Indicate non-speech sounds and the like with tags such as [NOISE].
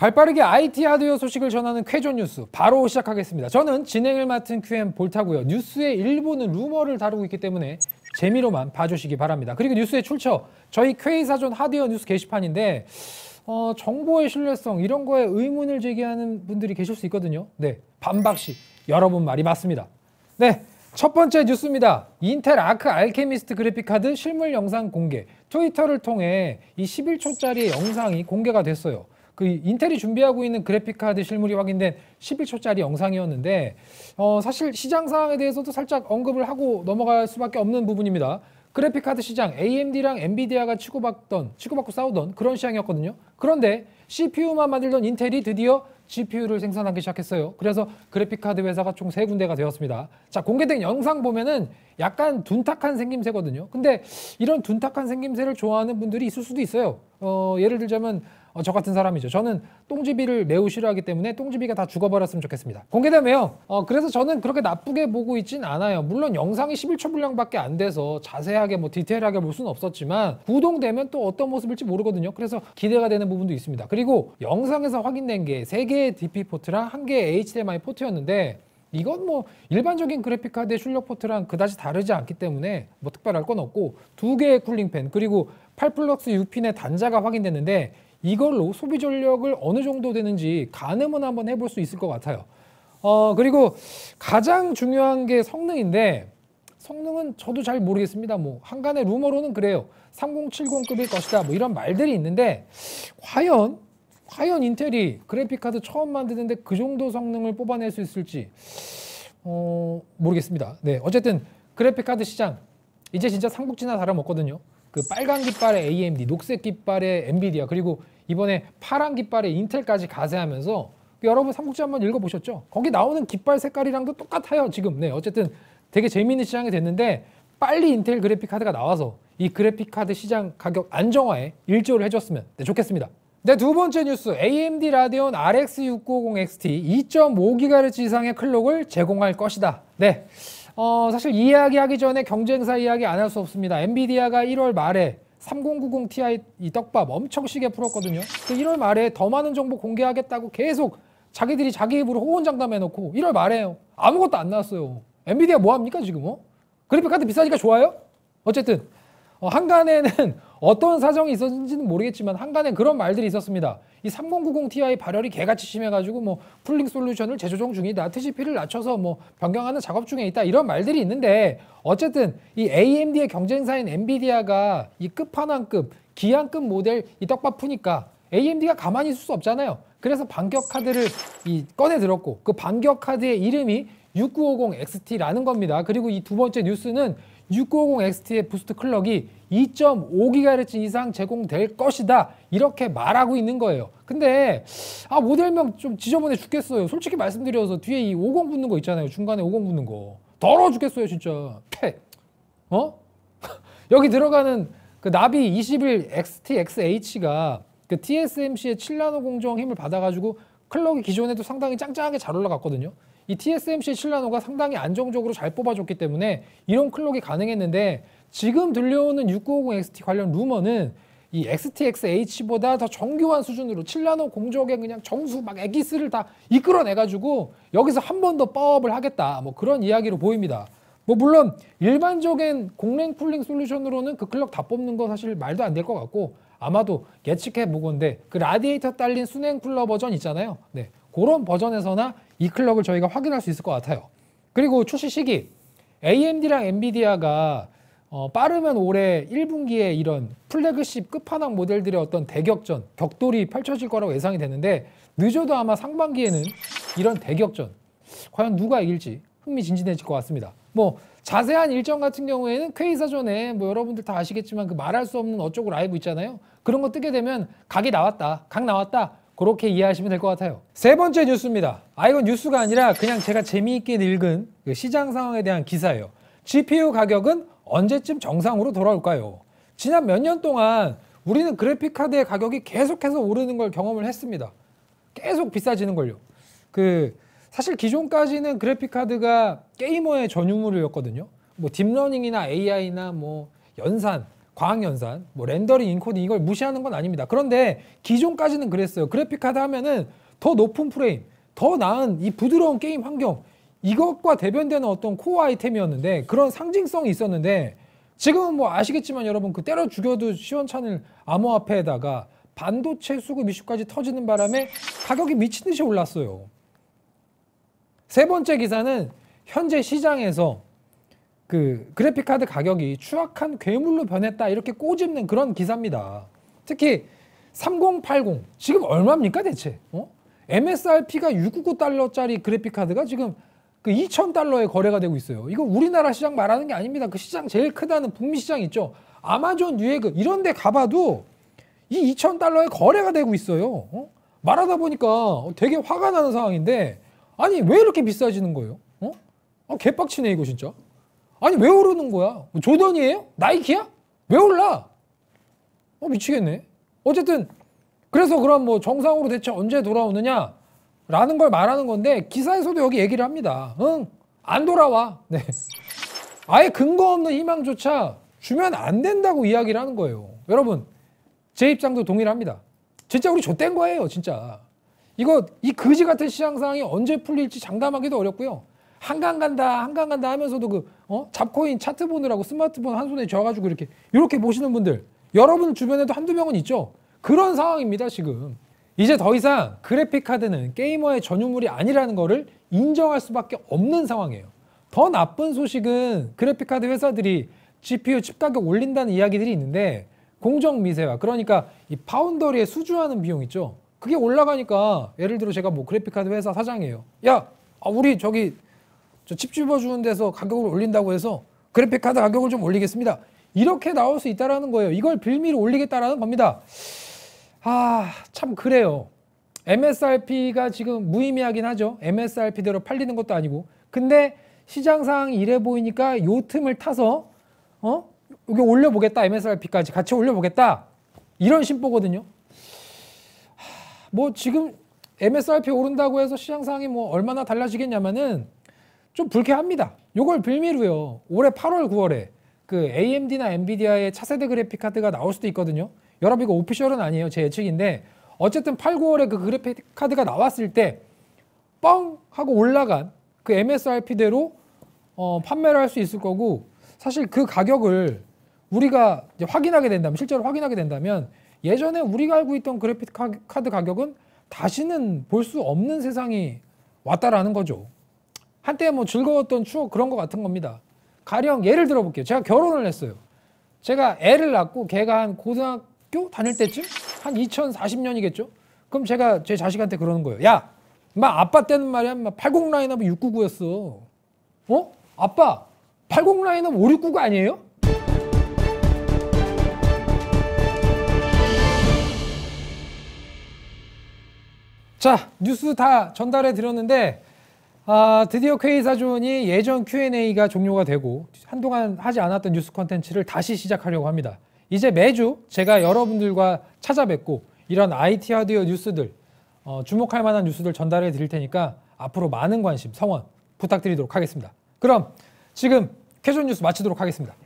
발빠르게 IT 하드웨어 소식을 전하는 쾌조 뉴스 바로 시작하겠습니다. 저는 진행을 맡은 QM 볼타고요. 뉴스의 일부는 루머를 다루고 있기 때문에 재미로만 봐주시기 바랍니다. 그리고 뉴스의 출처 저희 쾌이사전 하드웨어 뉴스 게시판인데 어, 정보의 신뢰성 이런 거에 의문을 제기하는 분들이 계실 수 있거든요. 네, 반박시 여러분 말이 맞습니다. 네, 첫 번째 뉴스입니다. 인텔 아크 알케미스트 그래픽카드 실물 영상 공개 트위터를 통해 이 11초짜리 영상이 공개가 됐어요. 그 인텔이 준비하고 있는 그래픽카드 실물이 확인된 11초짜리 영상이었는데 어, 사실 시장 상황에 대해서도 살짝 언급을 하고 넘어갈 수밖에 없는 부분입니다. 그래픽카드 시장 AMD랑 엔비디아가 치고받던 치고받고 싸우던 그런 시장이었거든요. 그런데 CPU만 만들던 인텔이 드디어 GPU를 생산하기 시작했어요. 그래서 그래픽카드 회사가 총 세 군데가 되었습니다. 자, 공개된 영상 보면은 약간 둔탁한 생김새거든요. 근데 이런 둔탁한 생김새를 좋아하는 분들이 있을 수도 있어요. 어, 예를 들자면 어, 저 같은 사람이죠. 저는 똥지비를 매우 싫어하기 때문에 똥지비가 다 죽어버렸으면 좋겠습니다. 공개되면요. 어, 그래서 저는 그렇게 나쁘게 보고 있진 않아요. 물론 영상이 11초 분량밖에 안 돼서 자세하게 뭐 디테일하게 볼 수는 없었지만 구동되면 또 어떤 모습일지 모르거든요. 그래서 기대가 되는 부분도 있습니다. 그리고 영상에서 확인된 게 3개의 DP 포트랑 1개의 HDMI 포트였는데 이건 뭐 일반적인 그래픽 카드의 출력 포트랑 그다지 다르지 않기 때문에 뭐 특별할 건 없고 두 개의 쿨링팬 그리고 8 플러스 6핀의 단자가 확인됐는데 이걸로 소비 전력을 어느 정도 되는지 가늠은 한번 해볼 수 있을 것 같아요. 어, 그리고 가장 중요한 게 성능인데 성능은 저도 잘 모르겠습니다. 뭐 한간의 루머로는 그래요. 3070급일 것이다. 뭐 이런 말들이 있는데 과연 과연 인텔이 그래픽카드 처음 만드는데 그 정도 성능을 뽑아낼 수 있을지 어, 모르겠습니다. 네, 어쨌든 그래픽카드 시장 이제 진짜 삼국지나 다름없거든요. 그 빨간 깃발의 AMD, 녹색 깃발에 엔비디아, 그리고 이번에 파란 깃발의 인텔까지 가세하면서 그 여러분 삼국지 한번 읽어보셨죠? 거기 나오는 깃발 색깔이랑도 똑같아요 지금. 네, 어쨌든 되게 재미있는 시장이 됐는데 빨리 인텔 그래픽 카드가 나와서 이 그래픽 카드 시장 가격 안정화에 일조를 해줬으면 네, 좋겠습니다. 네, 두 번째 뉴스. AMD 라디온 RX 690 XT 2.5GHz 이상의 클록을 제공할 것이다. 네. 어, 사실 이야기하기 전에 경쟁사 이야기 안 할 수 없습니다. 엔비디아가 1월 말에 3090 Ti 이 떡밥 엄청 시게 풀었거든요. 1월 말에 더 많은 정보 공개하겠다고 계속 자기들이 자기 입으로 호언장담해놓고 1월 말에 아무것도 안 나왔어요. 엔비디아 뭐합니까 지금? 어? 그래픽카드 비싸니까 좋아요? 어쨌든 어, 한간에는 [LAUGHS] 어떤 사정이 있었는지는 모르겠지만 한간에 그런 말들이 있었습니다. 이3090 Ti 발열이 개같이 심해가지고 뭐 풀링 솔루션을 재조정 중이다, TCP를 낮춰서 뭐 변경하는 작업 중에 있다 이런 말들이 있는데 어쨌든 이 AMD의 경쟁사인 엔비디아가 이 끝판왕급, 기한급 모델 이 떡밥 푸니까 AMD가 가만히 있을 수 없잖아요. 그래서 반격 카드를 이 꺼내 들었고 그 반격 카드의 이름이 6950 XT라는 겁니다. 그리고 이 두 번째 뉴스는 6950XT의 부스트 클럭이 2.5GHz 이상 제공될 것이다 이렇게 말하고 있는 거예요 근데 아 모델명 좀 지저분해 죽겠어요 솔직히 말씀드려서 뒤에 이50 붙는 거 있잖아요 중간에 50 붙는 거 더러워 죽겠어요 진짜 패 어? [LAUGHS] 여기 들어가는 그 나비 21 XTXH가 그 TSMC의 7라노 공정 힘을 받아가지고 클럭이 기존에도 상당히 짱짱하게 잘 올라갔거든요 이 TSMC 신라노가 상당히 안정적으로 잘 뽑아줬기 때문에 이런 클록이 가능했는데 지금 들려오는 6950XT 관련 루머는 이 XTX-H보다 더 정교한 수준으로 7나노 공정에 그냥 정수 막 애기스를 다 이끌어내가지고 여기서 한 번 더 파업을 하겠다 뭐 그런 이야기로 보입니다. 뭐 물론 일반적인 공랭 풀링 솔루션으로는 그 클럭 다 뽑는 거 사실 말도 안 될 것 같고 아마도 예측해 보건데 그 라디에이터 딸린 순행 쿨러 버전 있잖아요. 네. 그런 버전에서나 이 클럭을 저희가 확인할 수 있을 것 같아요. 그리고 출시 시기 AMD랑 엔비디아가 어, 빠르면 올해 1분기에 이런 플래그십 끝판왕 모델들의 어떤 대격전, 격돌이 펼쳐질 거라고 예상이 되는데 늦어도 아마 상반기에는 이런 대격전 과연 누가 이길지 흥미진진해질 것 같습니다. 뭐 자세한 일정 같은 경우에는 퀘이사전에 뭐 여러분들 다 아시겠지만 그 말할 수 없는 어쩌고 라이브 있잖아요. 그런 거 뜨게 되면 각이 나왔다, 각 나왔다. 그렇게 이해하시면 될 것 같아요. 세 번째 뉴스입니다. 아 이건 뉴스가 아니라 그냥 제가 재미있게 읽은 그 시장 상황에 대한 기사예요. GPU 가격은 언제쯤 정상으로 돌아올까요? 지난 몇 년 동안 우리는 그래픽 카드의 가격이 계속해서 오르는 걸 경험을 했습니다. 계속 비싸지는 걸요. 그 사실 기존까지는 그래픽 카드가 게이머의 전유물이었거든요. 뭐 딥러닝이나 AI나 뭐 연산 과학연산, 뭐 렌더링, 인코딩 이걸 무시하는 건 아닙니다. 그런데 기존까지는 그랬어요. 그래픽 카드 하면은 더 높은 프레임, 더 나은 이 부드러운 게임 환경 이것과 대변되는 어떤 코어 아이템이었는데 그런 상징성이 있었는데 지금은 뭐 아시겠지만 여러분 그 때려 죽여도 시원찮을 암호화폐에다가 반도체 수급 이슈까지 터지는 바람에 가격이 미친 듯이 올랐어요. 세 번째 기사는 현재 시장에서 그 그래픽 카드 가격이 추악한 괴물로 변했다 이렇게 꼬집는 그런 기사입니다. 특히 3080 지금 얼마입니까 대체? 어? MSRP가 699 달러짜리 그래픽 카드가 지금 그2 0 0 0 달러에 거래가 되고 있어요. 이거 우리나라 시장 말하는 게 아닙니다. 그 시장 제일 크다는 북미 시장 있죠. 아마존 유에그 이런 데 가봐도 이2 0 0 0 달러에 거래가 되고 있어요. 어? 말하다 보니까 되게 화가 나는 상황인데 아니 왜 이렇게 비싸지는 거예요? 어? 아, 개빡치네 이거 진짜. 아니 왜 오르는 거야? 조던이에요? 나이키야? 왜 올라? 어 미치겠네. 어쨌든 그래서 그럼 뭐 정상으로 대체 언제 돌아오느냐? 라는 걸 말하는 건데 기사에서도 여기 얘기를 합니다. 응, 안 돌아와. 네. 아예 근거 없는 희망조차 주면 안 된다고 이야기를 하는 거예요. 여러분, 제 입장도 동일합니다. 진짜 우리 좆된 거예요, 진짜. 이거 이 거지 같은 시장 상황이 언제 풀릴지 장담하기도 어렵고요. 한강 간다, 한강 간다 하면서도 그, 어? 잡코인 차트 보느라고 스마트폰 한 손에 쥐어가지고 이렇게, 이렇게 보시는 분들, 여러분 주변에도 한두 명은 있죠? 그런 상황입니다, 지금. 이제 더 이상 그래픽카드는 게이머의 전유물이 아니라는 것을 인정할 수밖에 없는 상황이에요. 더 나쁜 소식은 그래픽카드 회사들이 GPU 칩 가격 올린다는 이야기들이 있는데 공정 미세화 그러니까 이 파운더리에 수주하는 비용 있죠. 그게 올라가니까 예를 들어 제가 뭐 그래픽카드 회사 사장이에요. 야 아, 우리 저기 저칩 집어주는 데서 가격을 올린다고 해서 그래픽 카드 가격을 좀 올리겠습니다. 이렇게 나올 수 있다라는 거예요. 이걸 빌미로 올리겠다라는 겁니다. 아, 참 그래요. MSRP가 지금 무의미하긴 하죠. MSRP대로 팔리는 것도 아니고. 근데 시장상 이래 보이니까 요 틈을 타서 어? 여기 올려보겠다. MSRP까지 같이 올려보겠다. 이런 심보거든요. 뭐 지금 MSRP 오른다고 해서 시장 상황이 뭐 얼마나 달라지겠냐면은 좀 불쾌합니다. 이걸 빌미로요. 올해 8월, 9월에 그 AMD나 엔비디아의 차세대 그래픽 카드가 나올 수도 있거든요. 여러분 이거 오피셜은 아니에요. 제 예측인데 어쨌든 8, 9월에 그 그래픽 카드가 나왔을 때 뻥 하고 올라간 그 MSRP대로 어, 판매를 할 수 있을 거고 사실 그 가격을 우리가 확인하게 된다면 실제로 확인하게 된다면 예전에 우리가 알고 있던 그래픽 카드 가격은 다시는 볼 수 없는 세상이 왔다라는 거죠. 한때 뭐 즐거웠던 추억 그런 것 같은 겁니다. 가령 예를 들어볼게요. 제가 결혼을 했어요. 제가 애를 낳고 걔가 한 고등학교 다닐 때쯤 한 2040년이겠죠. 그럼 제가 제 자식한테 그러는 거예요. 야, 막 아빠 때는 말이야, 막80 라인업 699였어. 어? 아빠, 80 라인업 569가 아니에요? 자, 뉴스 다 전달해 드렸는데 아, 드디어 K 사존이 예전 Q&A가 종료가 되고 한동안 하지 않았던 뉴스 콘텐츠를 다시 시작하려고 합니다. 이제 매주 제가 여러분들과 찾아뵙고 이런 IT 하드웨어 뉴스들 어, 주목할 만한 뉴스들 전달해 드릴 테니까 앞으로 많은 관심, 성원 부탁드리도록 하겠습니다. 그럼 지금 캐주얼 뉴스 마치도록 하겠습니다.